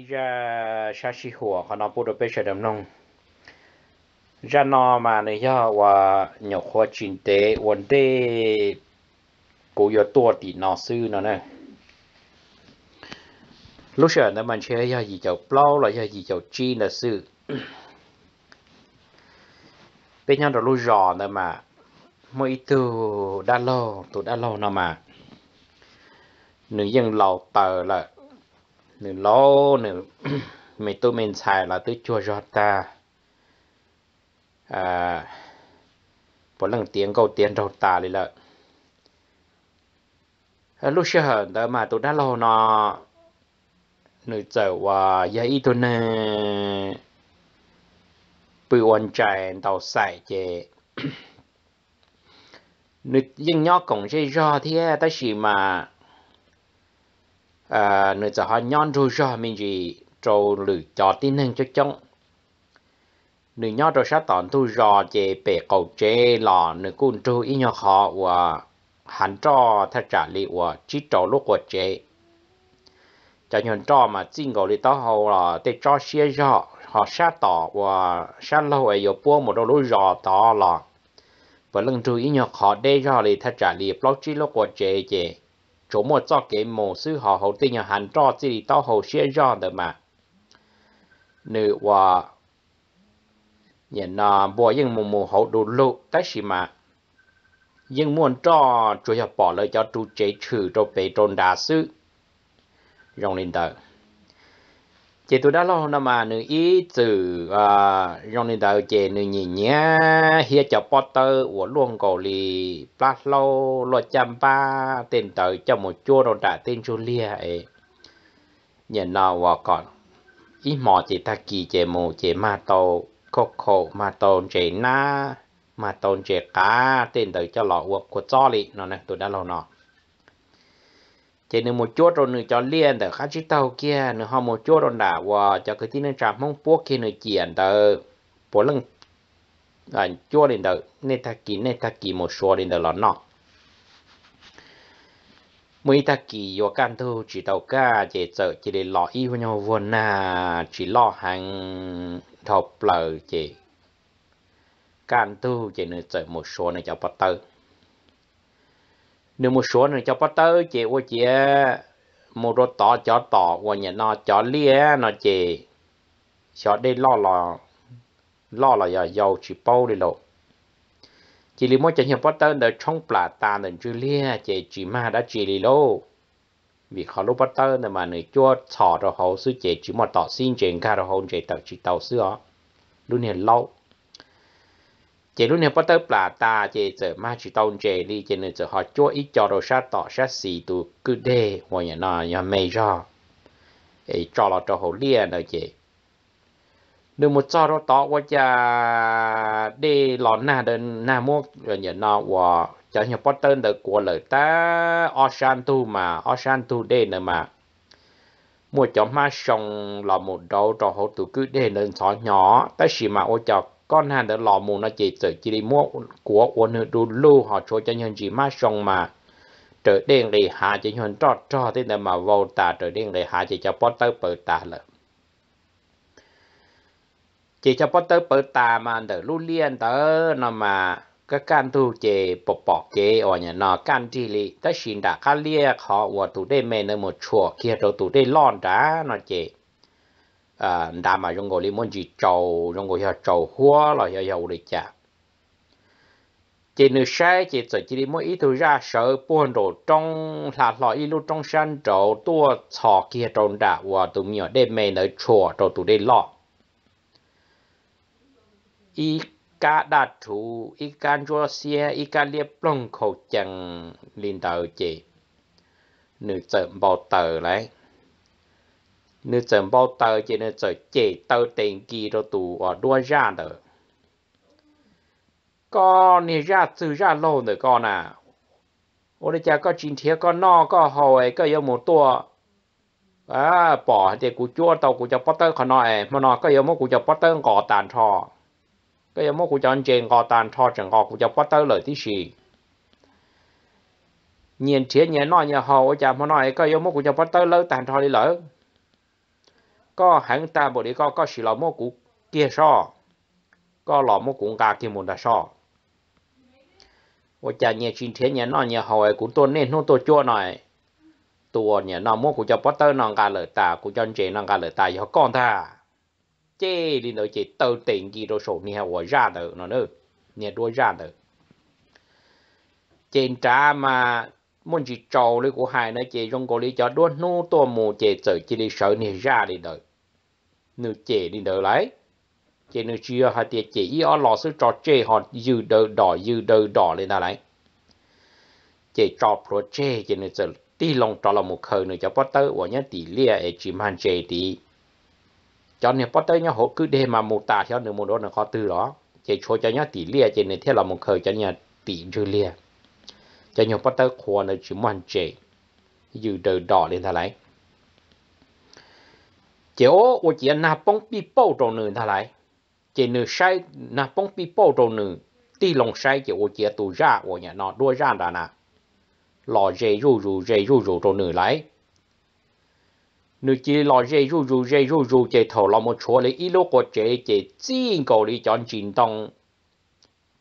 ý ra xa xí hùa họ nó bù đồ bê sở đầm nông ra nó mà này cho và nhỏ khoa trình tế vấn đề cố yếu tua thì nó sư nó nè lúc sở nó mình chơi ra gì cháu plau là ra gì cháu chi là sư bên nhau đó lúc rõ nữa mà mỗi từ đã lo tụ đã lo nó mà nữ dân lầu tờ là nửa lo nửa mình tôi mình xài là tôi chua cho ta à bỏ lần tiếng cầu tiền đầu ta đi lợ à, lúc xưa hẳn đó mà tôi đã lo nó nửa giờ và giờ ít tôi nè bị quan chạy tàu xài chè nửa dân nhóc cũng chơi do thế ta chỉ mà à nơi giờ họ nhon rồi cho mình gì trâu lử cho tin hình cho chống nữ nhỏ trâu sát tòn thu rò chê bè cầu chê lò nữ cun trâu ý nhỏ họ và hẳn cho thật trả lì và chỉ trâu lúc của chê cho nhận cho mà xin gọi lì tao hầu là để cho xe rõ họ sát tỏ và sát lâu ấy yếu bố một đôi lối rò tỏ lò và lần trâu ý nhỏ họ để rõ lì thật trả lì blog chỉ lúc của chê chê chỗ mua cho cái mồ sư họ hậu tinh nhà hàn cho chỉ tao hậu xe do được mà nữ và nhận là bỏ những mồ mồ hậu đủ lụ tất xì mà nhưng muốn cho chủ yếu bỏ lời cho chủ chế trừ cho bề trôn đá sư rong lên đời chị tôi đã lo nằm mà nữ ý từ à dòng nền đầu chị nữ nhìn nhá hiện cho Potter của luôn cổ lì lâu lo chăm ba tên tới cho một chua đồ đã tên Julia ấy nhận nào và còn ý mò chị ta kỳ chị mù chị ma tô khô khô ma tô chị na ma tô chị cá tên tới cho lọ của cho lì nó này tôi đã lo nó chỉ nên một chút rồi nữa cho liền tờ khá chỉ tàu kia nữa họ một chút rồi đã và cho cái tin nên chạm mong buộc khi nữa chuyển tờ bố lần à chút đến tờ nên ta kỳ nên ta kỳ một số đến tờ là nọ mấy ta kỳ vô can thu chỉ tàu ca chỉ sợ chỉ để lọ y với nhau vô nà chỉ lo hàng thọc lờ chỉ can thu chỉ nên sợ một số này cho bắt tờ nếu một số này cho bắt tới chị ô chị à, một đồ tỏ cho tỏ qua nhà nó cho lia nó chị cho đi lo là lo là giờ giàu chỉ bao đi lộ chị lý mỗi chẳng hiểu bắt tới đời trong plà ta nên chú lia chị chị mà đã chị lý lô vì họ lúc bắt tới nên mà người chúa thọ rồi hậu sư chị chỉ một tỏ xin chuyện cả rồi hậu chị tập chị tàu xưa luôn hiện lâu chế lúc này bắt đầu bà ta chế giờ mà chỉ tông chế đi chế nên giờ họ cho ít cho đồ sát tỏ sát xì tu cứ để hoặc nhà nào, nhà mây cho ấy cho là cho hồ liền rồi chế nếu một cho đó tỏ qua cha để lọ na đơn na mốt rồi nhà nào và cho nhà bắt đầu được của lời ta ocean tu mà ocean tu đê nữa mà mua cho ma xong là một đầu cho hồ tu cứ để nên xó nhỏ ta chỉ mà ô chọc con hàng đã lò mù nó chỉ sự chỉ đi mua của quân hư đu lưu họ cho cho nhân chỉ mà sông mà trở đen để hạ cho nhân trò trò thế là mà vô tà trở đen để hạ chỉ cho bó tớ bờ tà lợ chỉ cho bó tớ bờ tà mà đỡ lưu liên tớ nó mà các can thu chế bỏ bọ chế ở nhà nó can chỉ lì ta xin đã cá lia họ ở tụ đây mẹ nó một chùa kia rồi tụ đây lon đá nó chế à đa mà trong ngồi li món gì trầu trong ngồi hiểu trầu hoa là hiểu hiểu được chả chỉ chỉ chỉ chỉ mỗi ý ra sợ buồn đồ trong là lo ý lúc trong sân trầu tua thọ kia trong đã và tụi nhỏ để mẹ nơi chùa trầu tụi đây lo ý cả đa thủ ý cả chua xe ý cả liệp lông khẩu chẳng linh đầu chị nữ sợ bảo tờ lấy nếu chẳng bao tờ chỉ nên trở chế tờ tiền kỳ rồi tù ở đua ra nữa con này ra từ ra lâu nữa con à ô đây cha có chín thiệt con no có hồi có yêu một tua à bỏ thì cụ chua tàu cụ cho potter còn nói mà nó có yêu một cụ cho potter gò tàn thò có yêu một cụ cho anh chàng gò tàn thò chẳng gò cụ cho potter lời thứ gì nhìn thiệt nhìn nó nhà hồ cha mà nói có yêu một cụ cho potter lỡ tàn thò đi lỡ có hắn ta bộ đi có có xì lò mô cũ kia so có lò mô cũng cả kia một đà so và chả nhà chính thế nhà nó nhà hồi cũng tôi nên nó tôi chua này ตัวเนี่ยนอมกูจะปัตเตอร์นองกาเลยตากูจนเจนองกาเลยตาอย่าก้อนท่าเจดินเดอจิตเตอร์ติงกีโรโสเนี่ยหัวญาเดอนอนเออเนี่ยด้วยญาเดอเจนจ้ามามุ่นจิตโจเลยกูหายนะเจยงกูเลยจะด้วนนู้ตัวหมูเจเจอจิลิเสอเนี่ยญาดิเดอ nữ chế đi đỡ lại chế nữ chia hai tiệt chế ý ở lò sư trò chế họ dư đỡ đỏ dư đỡ đỏ lên nào lại chế trò pro chế chế nữ chế tí lòng trò là một khờ nữ cho bắt tới của nhá tỷ lia ở chỉ man chế tỷ cho nên bắt tới nhá hộ cứ đêm mà một tà theo nữ một đó là khó tư đó chế cho cho nhá tỷ lia chế nữ thế lòng một khờ cho nhá tỷ dư lia cho nhá bắt tới khoa nữ chỉ man chế dư đỡ đỏ lên nào lại chỉ ô ô chỉ na bông bị bao đồ nữa thà lại chỉ nửa sai na bông bị bao đồ nữa ti lòng sai chỉ ô chỉ tù ra ô nhà nó đua ra đà na lò dê ru ru dê ru ru đồ nửa lại nửa chỉ lò dê ru ru dê ru ru chỉ thầu lò một chỗ lấy ít lô có chỉ chỉ chín cầu đi chọn chín đông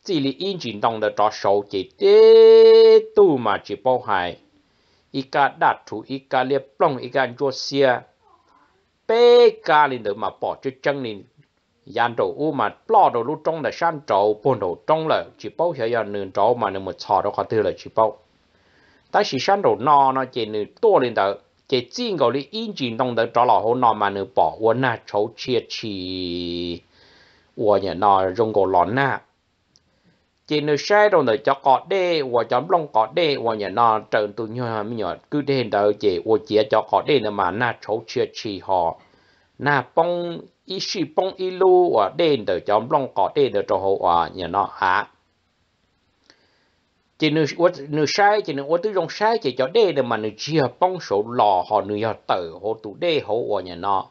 chỉ là in chín đồng là trò sầu chỉ tế tu mà chỉ bao hại ít cả đặt thủ ít cả liệp bông ít cả chua xia bê ca lên được mà bỏ chứ chân lên dàn đồ u mà lo đồ lúc trong là sang trầu bồn đồ trong là chỉ bao giờ giờ nương trầu mà nương một sò đó có tư là chỉ bao ta chỉ sang đồ nọ nó chỉ nương to lên đó chỉ riêng gọi là yên chỉ đông đó trò là hồ nọ mà nương bỏ uốn na trầu chia chỉ uốn nhà nọ dùng cái lon na chỉ nơi sai rồi nơi cho có đê và cho long có đê và nhà nó trần tu nhỏ mi nhỏ cứ đến đó chỉ và chỉ cho có đê nữa mà na chỗ chia chi họ na bông ý sĩ bông ý lu và đến đó cho long có đê đó cho họ nhà nó à chỉ nữ nữ sai chỉ nữ tôi dùng sai chỉ cho đê để mà nữ chia bông số lò họ nữ giờ tử họ tụ đê họ ở nhà nó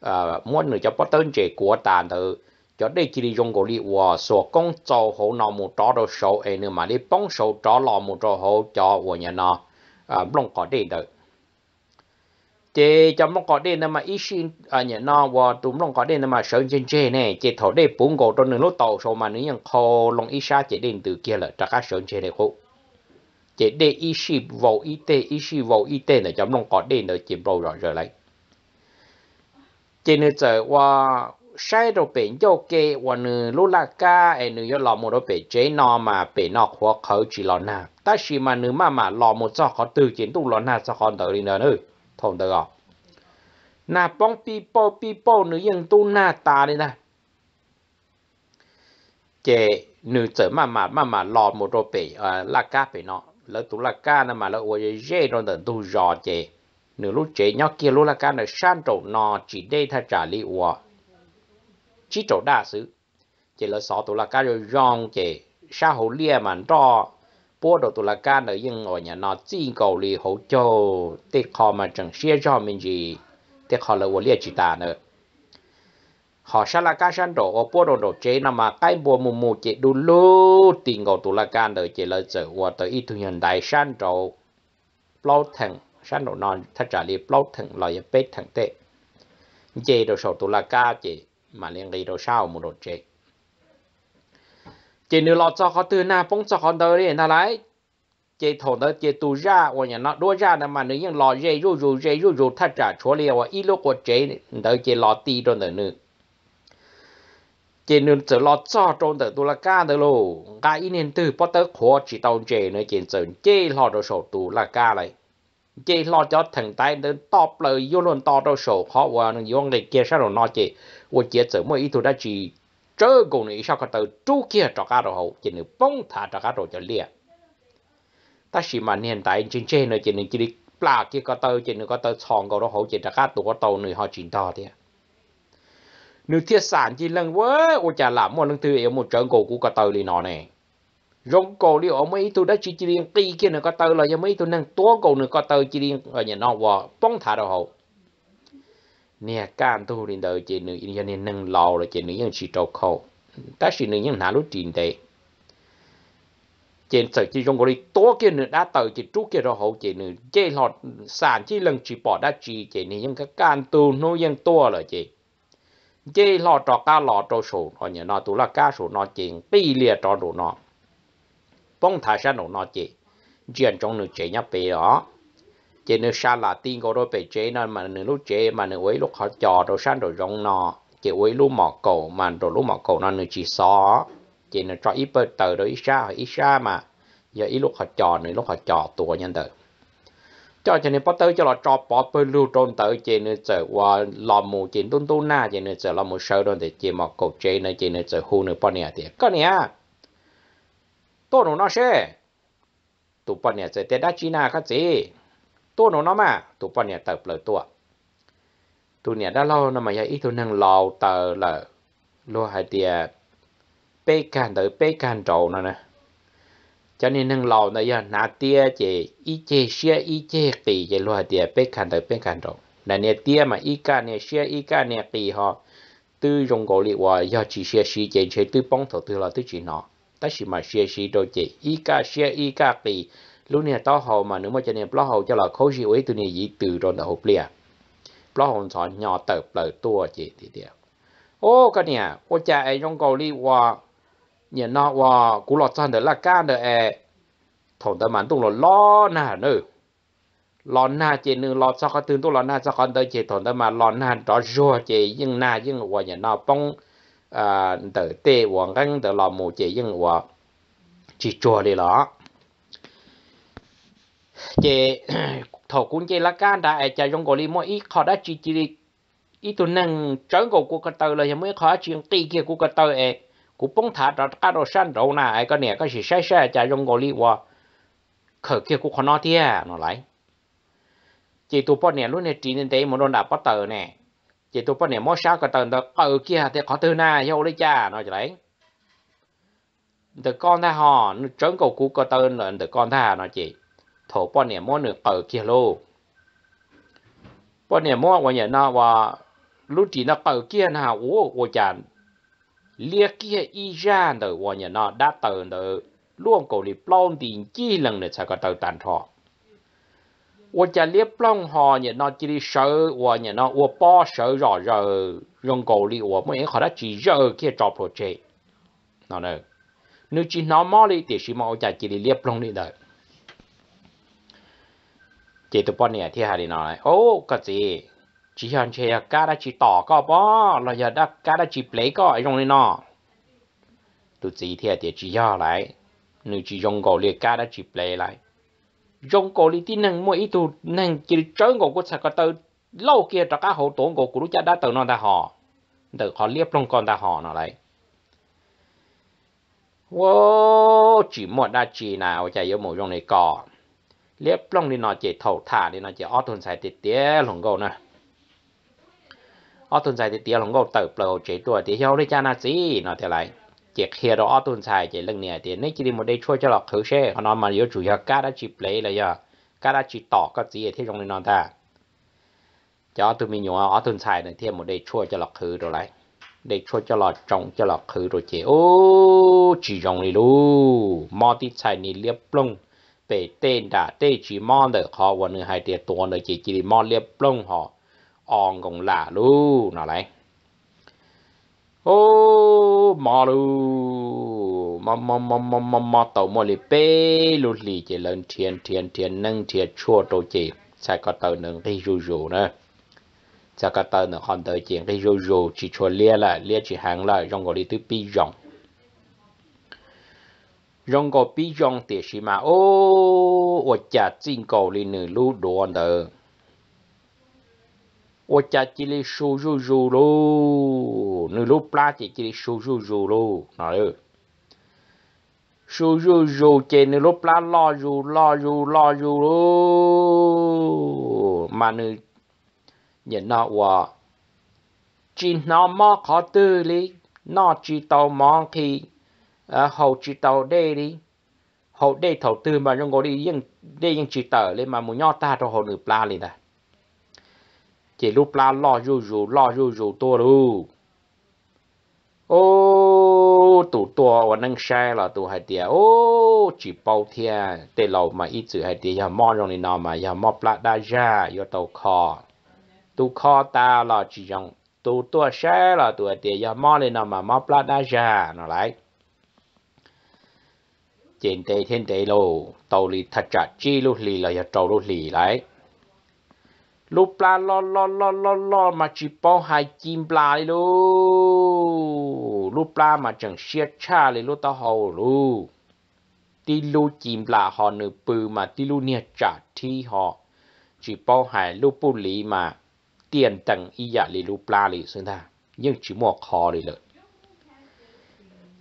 à muốn nữ cho bắt tên chỉ của tàn tử cho đây chỉ đi dùng gỗ đi hòa sổ công châu hậu nó một trò đồ sổ ấy nữa mà đi bóng sổ trò lò một trò hậu cho của nhà nó à bông có đi được chế cho bông có đi nữa mà ít xin à nhà nó và tụm bông có đi nữa mà sợ trên trên này chế thổ đây bốn gỗ trong nửa lốt tàu sổ mà nếu nhân khô lòng ít xa chế đến từ kia là chắc cả sợ trên này khô chế đây ít xin vô ít tê ít xin vô ít tê nữa cho bông có đi nữa chế bầu rõ rồi lại chế nữa giờ qua sai đồ bể cho kê và nữ lô la ca ai e nữ yo lò một đồ bể chế nọ mà bể nọ khó khẩu chỉ lò na ta chỉ mà nữ mà mà lò một cho khó từ chiến tu lò na cho khó đỡ đi nữa nữ thổn được không na bong pi po pi po nữ yên tu na ta đi na chế nữ chở mà mà mà mà lò một đồ bể la ca bể nọ lỡ tu la ca nè mà lỡ ôi dê rồi tận tu giò chế nữ lúc chế nhau kia lúc la ca là san trộn nọ chỉ đây thà trả lý ua chỉ chỗ đa xứ chỉ là sọ tụ là cá rồi rong chỉ sa hồ lia mà đo bố đồ tụ là cá nữa nhưng ở nhà nó chỉ cầu lì hỗ trợ để họ mà chẳng xia cho mình gì để họ là vô lia chỉ ta nữa họ sa là cá san đồ ở bố đồ đồ chế nằm mà cái bùa mù mù chỉ đu lú tình cầu tụ là cá nữa chỉ là giờ qua tới ít thu nhận đại san đồ lâu thằng san đồ non thật trả lì lâu thằng là bê thằng tệ chế đồ sổ tụ là cá chỉ mà liên đi đồ sao một đồ chế chỉ nếu lọt cho họ từ na bông cho họ tới đi na lại chỉ thổ đó chỉ tu ra và nhà nó đua ra là mà nếu như lo dễ rú rú dễ rú rú thật trả chỗ liền và ít lúc của chế đỡ chỉ lo tì rồi nữa nữa chỉ nếu chỉ lọt cho trong tới tu là ca tới lô cả ít nên từ bắt tớ khó chỉ tao chế nữa chỉ chỉ chế lo đồ sổ tu là ca lại chỉ lo cho thằng tay đến top lời vô luôn to đồ sổ khó và nó vô người kia sao rồi nó chỉ 我接着么一头那去，这个呢小个头猪 kia 找家的好，就能帮他找家的就练。但是嘛，现在真正呢，就能这里拉几个头，就能个头长个的好，就大家多头呢好见到的。nếu thiết sản chỉ lần vớ ô chả làm một lần thứ em một trận cổ của cả tờ đi nọ này rong cổ liệu ông ấy tôi đã chỉ chỉ riêng kỳ kia nữa cả tờ là giờ mấy tôi năng tua cổ nữa cả tờ chỉ riêng ở ờ, nhà nọ và bóng thả đầu hậu nè can tu đến đời chỉ nữ nhân nên nâng lò rồi chỉ nữ nhân chỉ trâu khẩu ta chỉ nữ nhân nào lúc trình tệ trên sợ chỉ trong cái tố kia nữa đã tới chỉ trú kia rồi hậu chỉ nữ chế lọt sản chỉ lần chỉ bỏ đã chỉ chỉ nữ nhân các can tu nô nhân tua rồi chỉ chế lọt trò cá lọt trò sổ còn nhà nó tu là cá sổ nó chỉ pi lìa trò đồ nó bông thái ra nó nó chỉ chuyện trong nữ chế nhá bề đó chế nó xa là tin có đôi bề chế nó mà nó lúc chế mà nó ấy lúc họ trò đồ sang đồ rong nọ chế ấy lúc mỏ cổ mà đồ lúc mỏ cổ nó nó chỉ xó chế nó cho ít bơ tờ đó ít xa ít xa mà giờ ít lúc họ trò nữa lúc họ trò tua nhân tờ cho cho nên bắt tới cho là cho bỏ bơ lưu trôn tới chế nó chờ qua lò mù chế tôn tu na chế nó chờ lò mù sơ đôn thì chế mỏ cổ chế nó chế nó chờ hù nữa bao nhiêu tiền có nè tôi nói nó sẽ tụ bao nhiêu giờ tiền đã chi na cái gì ตัวหนูน้อมาตัวปอนเนี่ยเติบเลยตัวตัวเนี่ยได้เล่านะมายาอีตัวนึงเราเติบเลยลูกหายเตียเป๊กการเติบเป๊กการโจนะนะ cho nên nâng lò này giờ nà tia chỉ ít chế xe ít chế tỷ chỉ loài tia bên cạnh tới bên cạnh rồi là nè tia mà ít cả nè xe ít cả nè tỷ họ từ trong cổ liệu hòa chỉ xe xí chỉ từ bóng thổ từ là từ chỉ nó tất nhiên mà xe xí đâu chỉ ít cả xe ít cả tỷ lúc này tao hồ mà nếu mà cho nên lo hồ cho là khối gì ấy từ này dị từ rồi là bia, lìa lo hồ nhỏ tập lời tua chị thì điều ô cái nè ô cha ấy trong cầu đi qua nhìn nó qua cú lọt sang được là ca được ấy thằng ta mắn tung là lo nà nữa lo na chị nữ lo sao có tương tôi lo na sao còn tới chị thằng ta mà lo na đó rồi chị nhưng na nhưng qua nhìn nó bông à tự tê hoàng căng tự lo mù chị nhưng qua chỉ chùa đi lọ chị thổ cũng chế là can đã chạy trong gọi li mỗi ít khó đã chỉ chỉ ít tuần năng chọn gọi của cái tờ là mới khó chuyện tì kia của cái tờ ấy cũng bông thả đó cá đồ san đầu nà ấy cái này cái gì sai sai chạy trong gọi li qua khởi kia của con nó thế à nó lại chị tụ bọn này luôn này chỉ nên đấy mà đồn đã bắt tờ nè chế tụ bọn này mỗi sáng cái tờ đó ở ờ, kia thì khó tư na yêu lấy cha nó lại được con ta họ chọn gọi của cái tờ là được con ta nó chị thổ bọn nẻ mua nửa ở kia lô bọn nẻ của nhà nó và lúc nó ở kia nào ố của chàng liếc kia y nhà nó đã tờ đời luôn cổ đi plong tiền chi lần nữa sẽ có tàn thọ của chàng liếc plong họ nhà nó chỉ đi sợ nhà nó ủa bỏ sợ rõ rờ rong cổ đi ủa mới khỏi đã chỉ rờ kia trò project nó nữa nếu chỉ nó mò đi thì chỉ mò chàng chỉ đi plong đi đời chế tụ bọn nè thì hà đi nói ô cái gì chỉ hàn chơi à cá đã có bó là giờ đã cá đã chỉ có ở trong này nọ tụ gì thì thì chỉ hàn lại nếu chỉ dùng gỗ liền cá đã chỉ play lại dùng gỗ liền tin năng chỉ chơi gỗ sạc có tới lâu kia cho cá hậu tổn gỗ của lúc cha đã tự nó họ tự họ liếp trong con đã họ nó lại wow chỉ một đã chỉ nào chạy vô một trong này còn เลียบลองนี่นอเจเท่าถ่านี่นอเจออทุนใส่ติดเตี้ยหลงเกานะออทุนใส่ติดเตี้ยหลงเกาเติบเปล่าเจตัวเตี้ยเราได้จานาซีนอเท่าไรเจเฮียเราออทุนใส่เจเรื่องเนี่ยเตี้ยนี่จีนมหมดได้ช่วยจะหลอกเขาเช่เขานอนมาเยอะจุยก้าดจีบเลยเลยอ่ะก้าดจีต่อก็จีเที่ตรงในนอนท่าจอตุนมีหนูออทุนใส่เนี่ยเที่ยหมดได้ช่วยจะหลอกเตัวไรได้ช่วยจะหลอกจงจะหลอกเตัวเจโอ้จีจงนี่รู้มอติใส่นี่เลียบลอง被电打，这只猫的和我呢还得多呢，只只猫猎龙和昂公拉路拿来。ô mò lu mò mò mò mò mò mò tàu mò lì bê lu lì chỉ lên thiền thiền thiền nâng thiền chua tổ chỉ sẽ có tàu nâng đi rù rù nữa sẽ tàu nâng hòn tàu chỉ đi rù chỉ chua lia lại lia chỉ hàng lại trong gọi đi tới pi rộng rong go pi rong tiệt sĩ mà ô ô cha chinh cầu li nữ lu đồ ăn đờ ô cha chỉ li su su su lu nữ lu pla chỉ chỉ li su su su lu nói ư su su su chỉ nữ lu pla lo su lo su lo su lu mà nữ nhận nó hòa chỉ nó mò khó tư li nó chỉ tàu mò khi à, hậu chỉ tàu đây đi hậu đây thầu tư mà trong ngồi đi yên đây yên chỉ tờ lên mà muốn nho ta cho hậu được pla lên ta chỉ lúc pla lo rù rù lo rù rù tua lu ô tụ tua và nâng xe là tụ hai tia ô chỉ bao tia tê lầu mà ít chữ hai tia giờ mò trong này nào mà giờ mò pla đa ra giờ tàu kho tụ kho ta là chỉ trong tụ tua xe là tụ hai tia giờ mò này nào mà mò pla đa ra nó lại จนเตเทนเตโลโตลีทัจัจีลุลีลายโตลุลีไรลูปลาลอลอลอลอลอมาจีปอหายจิมปลาเลยลูลูปลามาจังเชียชาเลยลูตาหูลูตีลูจิมปลาหอนึปืมาตีลูเนี่ยจัดที่หอจีปอหายลูปุลีมาเตียนตังอียะเลยลูปลาเลยซึ่งท่ายังจีมวกคอเลยเลย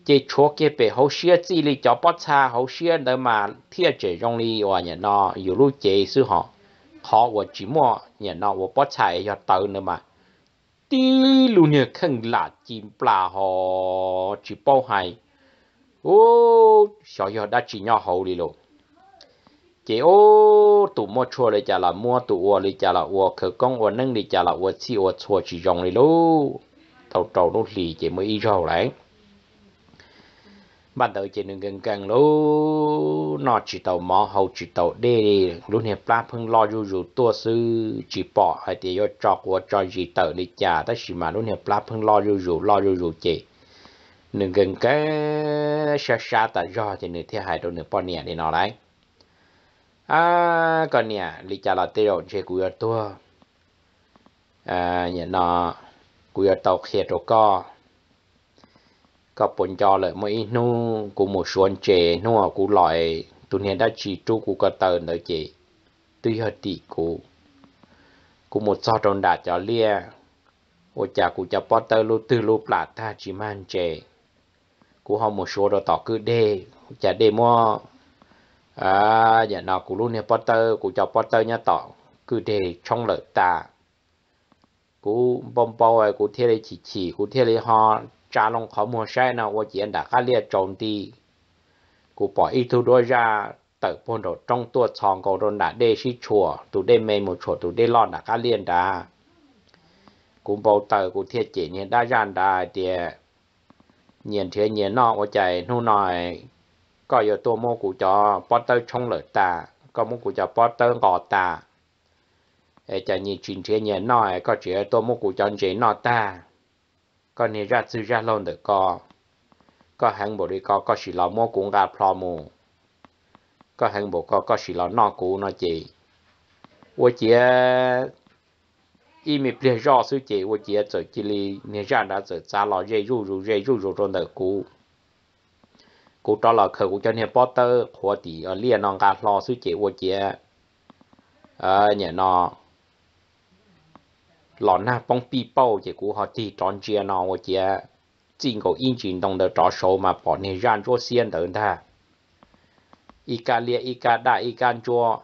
chỉ cho cái về hậu xe chỉ li cho bớt cha hậu xe để mà thiết chế trong li và nhà nó dù lúc chế sư họ họ và chỉ mua nhà nó và bớt cha cho tự nữa mà tí luôn nhà khăn là chim bà họ chỉ bao hay ô sợ giờ đã chỉ nhau hậu đi luôn chỉ ô tụ mua chua đi chả là mua tụ ô đi chả là ô khởi công ô nâng đi chả là ô chi ô chua chỉ trong đi luôn tàu tàu nó lì chỉ mới y rồi đấy bắt đầu chỉ đừng gần gần lú nó chỉ tàu mỏ hầu chỉ tàu đê đi lúc này ba phương lo dù dù tua sư chỉ bỏ hay thì do trọ của cho gì tàu đi chả tất chỉ mà lúc này ba phương lo dù dù lo dù dù chỉ đừng gần cái xa xa ta do thì nửa thế hại đâu nửa bọn nè để nó đấy à còn nè lý trả là tiêu chế của tua à nhà nó của tàu kia tàu co ก็ปนจอเลยไม่นู่กูหมูชวนเจนู่กูลอยตัวเนี้ยได้ชีจูกูก็เตินเลยเจตุยหติกูกูหมดซอดนดาจอเลียโอจากกูจะปอเตอร์ลูตือลูปลาท่าจิมันเจกูหอมหมูชัวต่อคือเดจะเดมัวอ่าอย่านอกูรู้เนี่ยปอเตอร์กูจะปอเตอร์เนี่ยต่อคือเดช่องเหลือตากูบอมปอยกูเทเลยฉีฉีกูเทเลยฮอ cha long khó mua xe nào và chiến đã khá liệt trộn đi cụ bỏ ý thu đôi ra tự buồn đồ trong tua tròn cầu đồn đã đê si chùa tụ đê mê một chùa tụ đê lon đã khá liền đã cụ bầu tự cụ thiệt chỉ nhìn đa dàn đà địa nhìn thế nhìn nọ và chạy nu nòi có yếu tố mô cụ cho Potter trong lợi ta có mô cụ cho Potter gọt ta có nè ra chữ ra lon được có có hàng bộ đi có có chỉ là mua cũng gặp lo mù có hàng bộ có có chỉ là nọ cũ nó chị 我姐一米别绕手姐，我姐走这里，你让他走，咱老热肉肉热肉肉中的姑，姑找老客户叫你包的活的，呃，练那个老手姐我姐，呃，你呢？lọ na bông pi bao chỉ cú họ thì tròn chia nó một chia chính cổ in chuyển đồng đờ trò số mà bỏ nề ran cho xiên đờ ta y ca lia y ca đại y can cho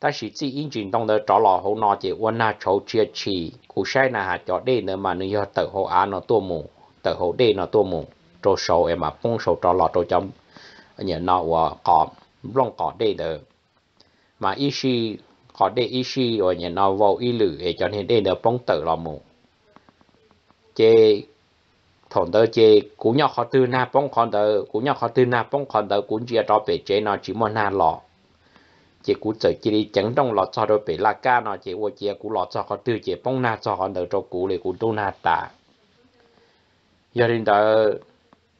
ta chỉ chỉ in chuyển đồng đờ trò lọ hậu nó chỉ quân na chỗ chia chỉ cú sai na hạt cho đây nữa mà nếu tự hậu á nó tua mù tự hậu đây nó tua mù trò số em mà phong số trò lọ trò chấm nhờ nó có lông có đây được, mà ý si có để ý si ở nhà nó vào ý lử để cho nên để được bông tử là mù chê thổn tơ chê cú nhau khó tư na bông khó tơ cú nhau khó tư na bông khó tơ cú chia đó bể chế nó chỉ một na lọ chỉ cú chở chỉ đi chẳng trong lọ cho đôi bể là ca nó chỉ vô chia cú lọ cho khó tư chỉ bông na cho khó tơ cho cú để cú tu na ta giờ đến đó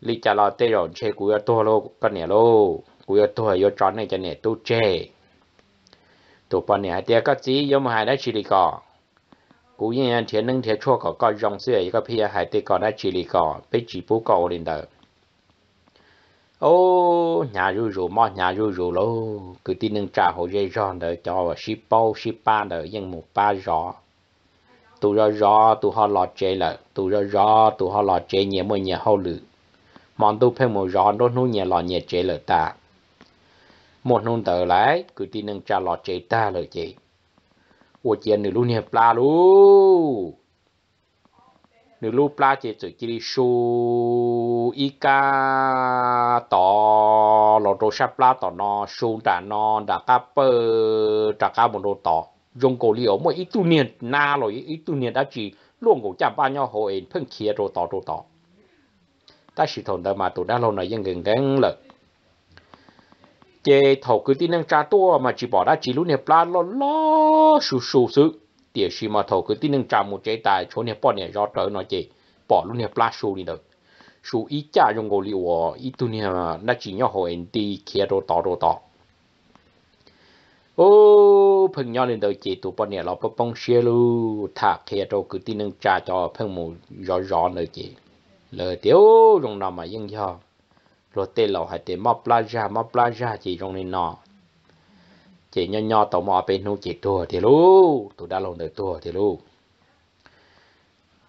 lý trả lọ tê rồi chê cú yo to lô con nè lô cú yo to yo tròn này cho nè tu chê tổ bọn này thì có chỉ yếm hai đã chỉ đi cò cú yên thiên nâng thiên chua cỏ có rong sữa có phía hai tê cỏ đã chỉ đi cò bị chỉ bố cò lên đời ô nhà rù rù mò nhà rù rù lô cứ tin nâng trả hồ dây rong đời cho ship bao ship ba đời nhưng một ba rõ tụ ra rõ tụ họ lọt chế lợ tụ ra rõ tụ họ lọt chế nhẹ mỗi nhẹ hậu lự món tụ phê một rõ đốt nô nhẹ lọt nhẹ chế lợ ta một nôn tờ lại cứ tin nâng trả lọt chế ta lời chế ủa chị nửa luôn hiệp la lu nửa lu pla chế chữ chỉ đi su y ca tỏ lọ đồ sắp la tỏ nó su trả nó đã cá bơ trả cá bọn đồ tỏ dùng cổ liệu mỗi ít tu niên na rồi ít tu niên đã chỉ luôn cổ chạm ba nhau hồ ên phân khía đồ tỏ đồ tỏ ta chỉ thồn đời mà tụi đã lâu này dân gần gắn lợi chế thầu cứ tin năng trả to mà chỉ bỏ ra chỉ lúc này plan lo lo sù sù sự địa xí mà thầu cứ tin năng trả một chế tài chỗ này bỏ này do trở nó chế bỏ lúc này plan sù đi được sù ít cha dùng gọi liệu ít tu này nó chỉ nhau hồ anh đi kia đồ to đồ tỏ ô phần nhau lên đời chế tụ bỏ này lo bỏ bông xe lu thả kia đồ cứ tin năng trả cho phần mù rõ rõ nơi chế lời tiêu dùng nào mà yên cho rồi tê lẩu hay tê mọc la ra mọc la ra chỉ trong này nọ chỉ nho nho tàu mò bên nu chỉ tua thì lu tụi đã lồng được tua thì lu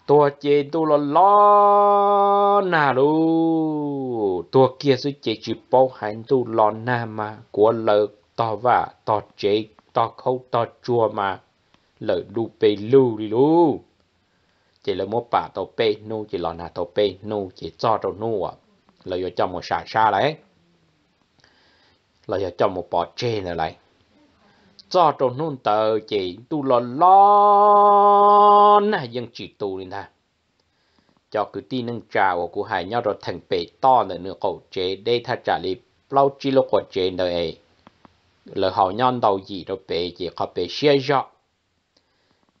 tua chỉ tu lo lo na lu tua kia suy chỉ chỉ bao hành tu lo na mà của lợ to và to chế to khâu to chua mà lợ đu pe lu đi lu chỉ là mua bà tàu pe nu chỉ lo na tàu pe nu chỉ cho tàu nu à là cho một xả xa lại là cho một bỏ chê nữa lại cho trộn nôn tờ chỉ tu lo lo nè dân chỉ tu lên ta cho cứ tin nâng trào của hải nhau rồi thành bể to nữa nữa cậu chế đây tha trả lì bao chi lúc của chế nơi ấy lời họ nhau đầu gì rồi bể chỉ có bể xe rõ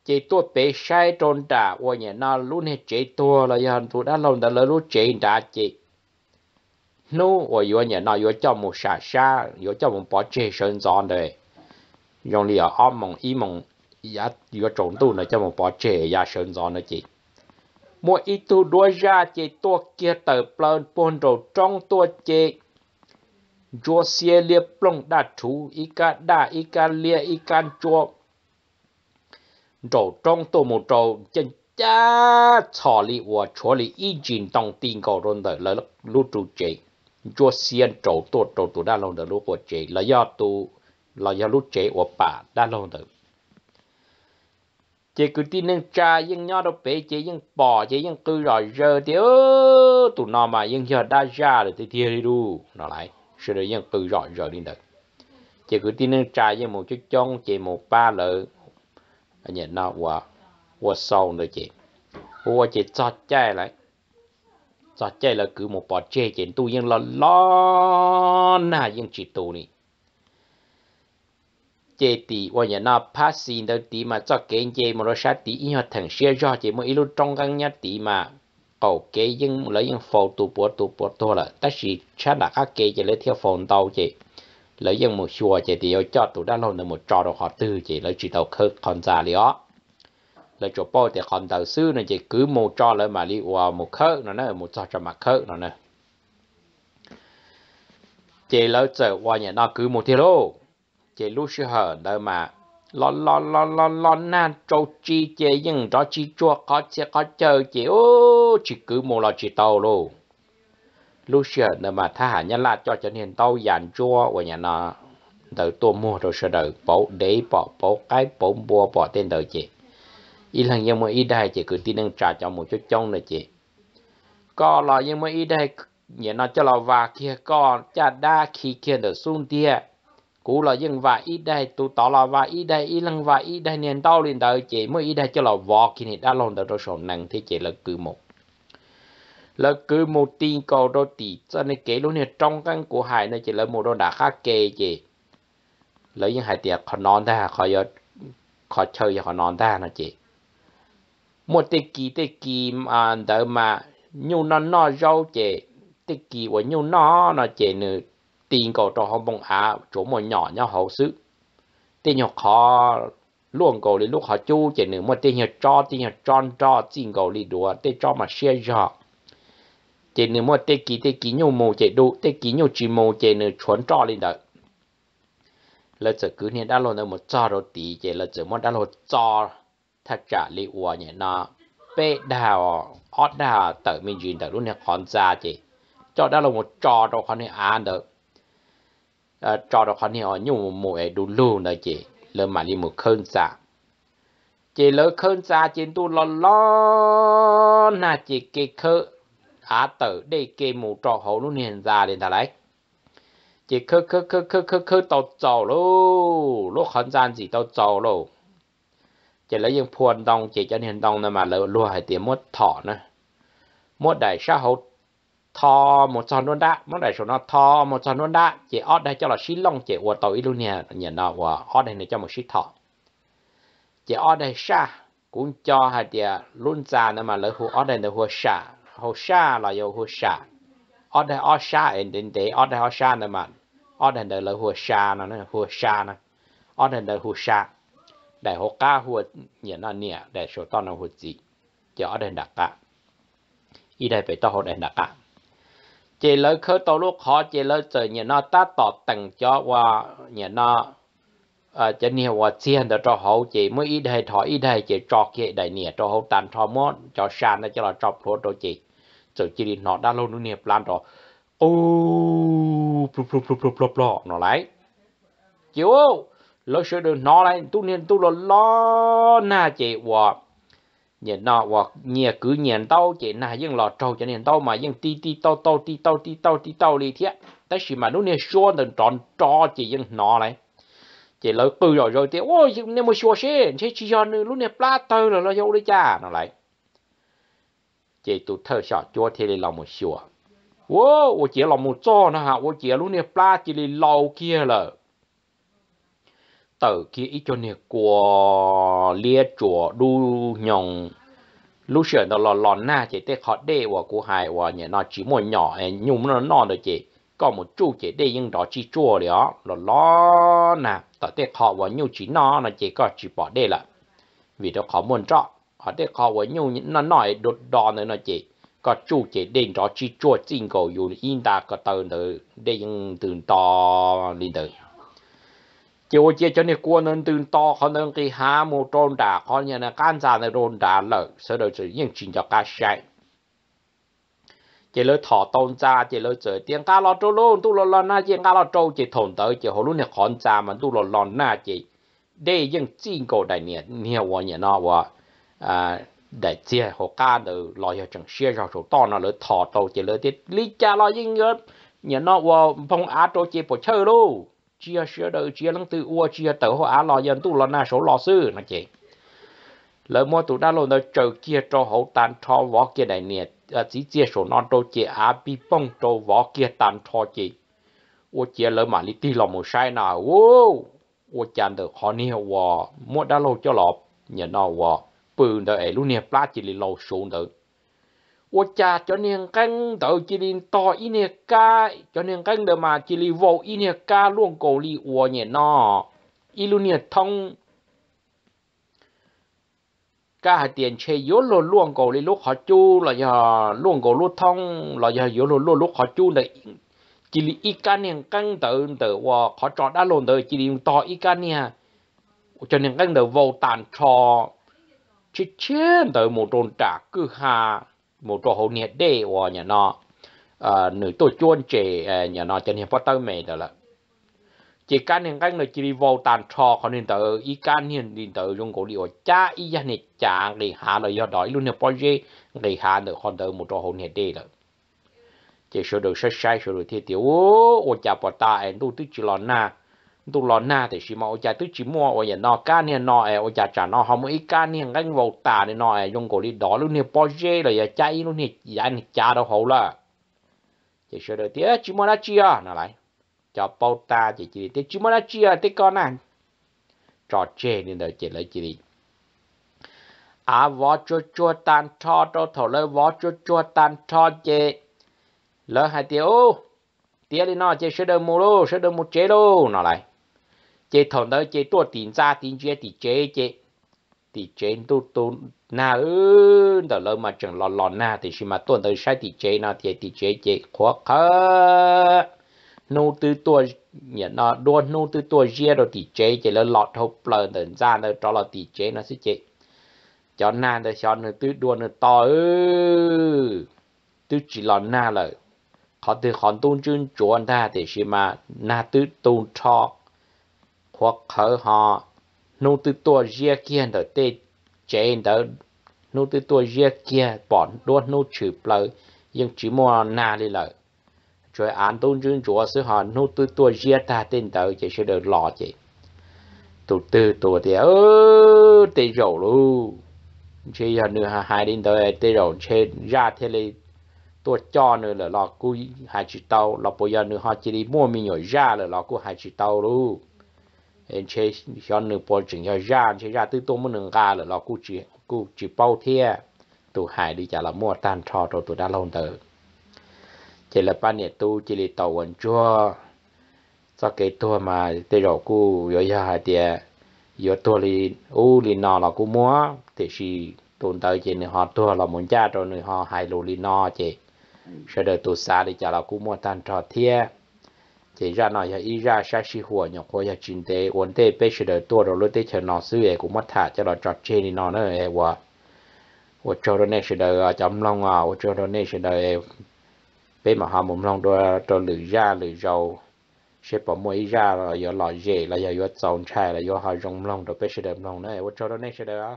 chế tua bể sai trôn đà qua nhà nó luôn hết chế tua là giờ tôi đã lâu đã lỡ lúc chế đã chế nu ở yo nhà nó yo cho một xả xa yo cho một bỏ chế sơn giòn đấy dùng liều ôm mong ý mong ya yo trộn tu nó cho một bỏ chế ya sơn giòn nó chị mỗi ít tu đua ra chị tua ke tờ plon pon đồ trong tua chị chúa xe lia plong đa chú ý cả đa ý cả lia ý cả chúa đồ trong tu một đồ chân cha chò li và chúa li ý jin tông tin cầu rôn đời lời lúc lúc chú chị cho xiên trổ tổ trổ tổ đa lòng đời lúc của chế là do tu là do lúc chế của bà đa lòng đời chế cứ tin nên cha nhưng nhau đâu bé chế nhưng bỏ chế nhưng cứ rồi giờ thì ơ tụ nó mà nhưng giờ đã ra rồi thì thiệt đi đu nó lại sẽ rồi nhưng cứ rồi rồi đi được chế cứ tin nên cha nhưng một chút chong chế một ba lợ anh nhận nó qua qua sau nữa chế qua chế cho chai lại giờ chơi là cứ một bỏ chơi chén tu nhưng là lo na nhưng chỉ tu nị chơi tí và nhà na phát xin đâu tí mà cho cái chơi mà nó sát tí in hoạt thằng xe cho chơi mà ít trong căn nhà tí mà cầu cái nhưng lấy những phổ tu bổ tu bổ thôi, là ta chỉ sát là các cái chơi lấy theo phồn tàu chơi, lấy những một chùa chơi thì cho tụ đã lâu nữa một trò đồ họ tư chơi lấy chỉ tàu khơi còn già liền là chỗ bao thì còn đầu sư nên chỉ cứ một cho lại mà đi qua một khớp nó nè một cho cho mặt khớp nó nè chỉ lỡ chờ qua nhà nó cứ một thiệt lô chỉ lúc sư hở đó mà lo lo lo lo lo na châu chi chế nhưng đó chi chua có chế có chờ chỉ ô chỉ cứ một là chỉ tàu lô lúc xưa đó mà tha hạ nhân là cho cho nên tàu dàn chua của nhà nó đợi tôi mua rồi sẽ đợi bỏ để bỏ bỏ cái bỏ bùa bỏ tên đợi chị y lần nhưng mà y đây chỉ cứ tin đang trả cho một chút trong nữa chị có là nhưng mà y đây nhớ nó cho là và kia có cha đa khi kia được xung tia cú là dân và y đây tụ tỏ là và y đây y lần và y đây nên đau lên đời chị mới y đây cho là vò kia này đã lồn được rồi sổ nặng thế chị là cứ một là cứ một tin cầu đô tỷ cho nên kể luôn này trong căn của hải này chỉ là một đô đã khác kê chị lấy những hải tiệc khó non ra khó giờ khó chơi họ non ra nó chị một tê kỳ tê kỳ mà đỡ mà nhu nó nó rau chè tê kỳ và nhu nó nó chè nữa tiền cầu cho họ bông á chỗ một nhỏ nhau hậu sự tê nhỏ khó luôn cầu đi lúc họ chú chè nữa một tê nhỏ cho tê nhỏ tròn cho tiền cầu đi đùa tê cho mà xe rõ chè nữa một tê kỳ tê kỳ nhu mù chè đủ tê kỳ nhu chỉ mù chè nữa chuẩn cho lên đợi là giờ cứ nên đã luôn ở một cho rồi tí chè là giờ muốn đã luôn cho thật trả li ua nhẹ nó bê đào ót đào tự mình gìn tự lúc này còn ra chị cho đó là một trò đồ con này ăn được ờ, trò đồ con này ở nhung một đủ luôn đó chị lơ mà đi một khơn ra chị lỡ khơn ra chị tu lo lo na chị cái khơ á tử đây cái mù trò hậu lúc này ra đến thà đấy chị khơ khơ khơ khơ khơ khơ tàu tàu lô lúc khẩn gian gì tàu tàu lô chỉ lấy những phuôn tông chỉ cho nên tông mà lỡ lùa hay tiền mốt thọ nữa mốt đại xã hội thọ một tròn luôn đã mốt đại số nó thọ một tròn luôn đã chỉ ót đây cho là xí long chỉ ủa tàu ít luôn nè nhà nào ủa ót đây này cho một xí thọ chỉ ót đây xa cũng cho hai tiền luôn già nữa mà lỡ hồ ót đây là hồ xa hồ xa là yêu hồ xa ót đây ót xa em đến để ót đây ót xa nữa mà ót đây là hồ xa nó hồ xa nó ót đây là hồ xa đại học ca hùa nhỉ nó nhỉ đại số tao nó hùa gì cho đại đặc cả y đại phải tao hồ đại đặc cả chỉ lấy khơi tao lúc khó chỉ lấy giờ nhỉ nó ta tỏ tầng cho qua nhỉ nó à chỉ nhỉ qua xiên để cho hậu chỉ mới y đại thọ y đại chỉ cho kia đại nhỉ cho hậu tàn thọ mốt cho sàn để cho là cho phố đồ chỉ giờ chỉ nó đã lâu nó nhỉ plan đó ô plop plop plop plop plop nó lại chiếu lỡ sửa được nó lại, tu niên tu lo lo na chị hòa nhẹ nó hoặc nhẹ cứ nhẹ tao chị na nhưng lò trâu cho nên tao mà nhưng ti ti tao tao ti tao ti tao ti tao đi thiệt, tất nhiên mà lúc nên xua được tròn trò chị nhưng nó lại, chị lỡ bự rồi rồi thì ôi nên mà xua xe xe chỉ cho nên lúc này plát tơ rồi nó vô đi cha nó lại chị tụt thơ sợ chúa thì đi lòng một xua ô ô chị lòng một cho nó hả ô chị lúc này plát chỉ đi lâu kia rồi tờ kia ít cho nè của lia chùa đu nhồng lúc sửa nó lò lò na chế tê khó đê và của hài và nhà nó chỉ một nhỏ nhung nó nó được chế có một chú chế đê nhưng đó chỉ chùa đấy đó lò lò nà tờ tê khó và nhung chỉ nó là chỉ có chỉ bỏ đê là vì nó khó muốn trọ họ tê khó và nhung nó nói đột đòn nữa nó chế có chú chế đê đó chỉ chùa chính cầu dù yên ta có tờ nữa đê nhưng từ to lên tới chiều chia cho nên cua nên tương to khó nên cái há một trôn đá khó như là can già này trôn đá lợ, sau đó chỉ những chuyện cho cá chạy chỉ lỡ thọ tôn ra chỉ lỡ chở tiền cá lo trâu luôn tu lo lo na chỉ cá lo trâu chỉ thổn tới chỉ hồ luôn này khó già mà tu lo lo na chỉ để những chuyện cổ đại niệm nhiều quá nhiều nó quá à đại chia hồ ca được lo cho chẳng xe cho số to nó lỡ thọ trâu chỉ lỡ thì lý cha lo những nhớ nhớ nó quá phong á trâu chỉ bỏ chơi luôn chia sửa đời chia lăng từ ua chia tờ hoa á lò dân tu lò na số lò sư nè chị lỡ mua tụ đa lô nó chờ kia cho hậu tàn cho võ kia đại nè à, chỉ chia số non trâu chị á bị bông trâu võ kia tàn cho chị ua chia lỡ mà lý ti lò một sai nào ô ua chàn được họ nè wò mua đã lâu cho lọ nhờ nó wò bự đời ấy luôn nè plá chỉ lì lò xuống được cho cho nên nên căng căng tự ca ca mà vô li uo nhẹ nọ luôn nhẹ nên 跟到这里到一年家，cho nên 跟的嘛，这里我一年家乱搞里我年喏，一路年通。cả hạt tiền che yếu luôn luông cổ li lúc họ chu là giờ luông cổ lúc thông là giờ yếu lô lúc họ chu này chỉ là ít cái này căng tự tự uo họ chọn đã luôn tự chỉ là to ít cái này cho nên căng tự vô tàn trò chỉ chết tự một tròn trả cứ hà một chỗ hậu nhiệt đê của nhà nọ à, nửa tổ chuôn chế à, nhà nọ chân hiệp phát tới mẹ đó là chỉ can hiện cách nơi chỉ đi vô tàn trò còn nên tự ý can hiện nên tự dùng cổ điệu cha ý gia này cha người hà là do đói luôn hiệp bao giờ để hà được con tự một chỗ hậu nhiệt đê đó chỉ sửa được sai sai sửa được thì tiểu ô cha bỏ ta em tu tức chỉ lo na tu lo na thì chỉ mua ôi cha tức chỉ mua ở nhà nọ cái này nọ nó ôi cha trả nó không ít cá nè cái vô tà nọ nó dùng cổ đi đỏ luôn nè bao giờ rồi giờ chạy luôn nè giải nè cha đâu hậu là chỉ sợ được tiếc chỉ mua nó chia à. nó lại cho bao ta chỉ chỉ tiếc chỉ mua nó chia à, tiếc con này trò chê nên đợi chỉ lấy chỉ à võ chua chua tan cho đâu thổ lấy võ chua chua tan cho chê lỡ hai tiếu tía đi nọ chơi sửa được mua luôn sửa được mua chế luôn nó lại chế thằng đó chế tua tiền ra tiền chế thì chế chế thì chế tu tu na ư đó lâu mà chẳng lò lò na thì khi mà tuần tới sai thì chế na thì thì chế chế khó khó nô tư tua nhỉ nó đua nô tư tua chia rồi thì chế chế lơ lọt thâu lơ tận ra nó cho là thì chế nó sẽ chế cho na để cho nó tư đua nó to ư tư chỉ lò na lời họ từ họ tôn chuyên chuẩn ta thì khi mà na tư tôn cho hoặc khởi họ nô tư tua gia kia đỡ tê chế đỡ nô tư tua gia kia bỏ đua nô chữ lợ nhưng chỉ mua na đi lợ rồi án tôn dương chúa sư họ nô tư tua gia ta tên đỡ chỉ sẽ được lọ chị tụ tư tua thì ơ tê rổ lu chỉ giờ nữa hai đến tới tê rổ trên ra thế này tua cho nữa là lọ cú hai chữ tàu lọ bây giờ nữa họ chỉ đi mua mình nhồi ra là lọ cú hai chữ tàu luôn Ờ, chế cho nửa bộ chỉnh cho ra chế ra tư tô mới nửa ga là lo cụ chỉ cụ chỉ bao thia tụ hải đi chả là mua tan trò rồi tụ đã lâu tới chỉ là ba nhiệt tu chỉ là tàu quần chua cho cái tua mà tê rồi cụ yo ya hai tia yo tua li u li nọ cụ mua thì chỉ tồn tại chỉ nửa họ tua là muốn cha rồi nửa họ hai lô li nọ chỉ sau đó tụ xa đi chả là cụ mua tan trò thia chỉ ra nói là ý ra sa si hùa nhỏ khô là chính tế ổn tế bây giờ đời tua rồi lúc tế chờ nó sư ấy cũng mất thả cho nó trọt trên thì nó nữa ấy quá ở chỗ đó này sẽ đời chấm long à ở chỗ đó này sẽ đời bây mà họ mồm lòng đôi đôi lưỡi ra lưỡi dầu sẽ bỏ mũi ra rồi giờ lọ dễ là giờ giờ trồng chai là giờ họ rong lòng rồi bây giờ đời lòng nữa ở chỗ đó này sẽ đời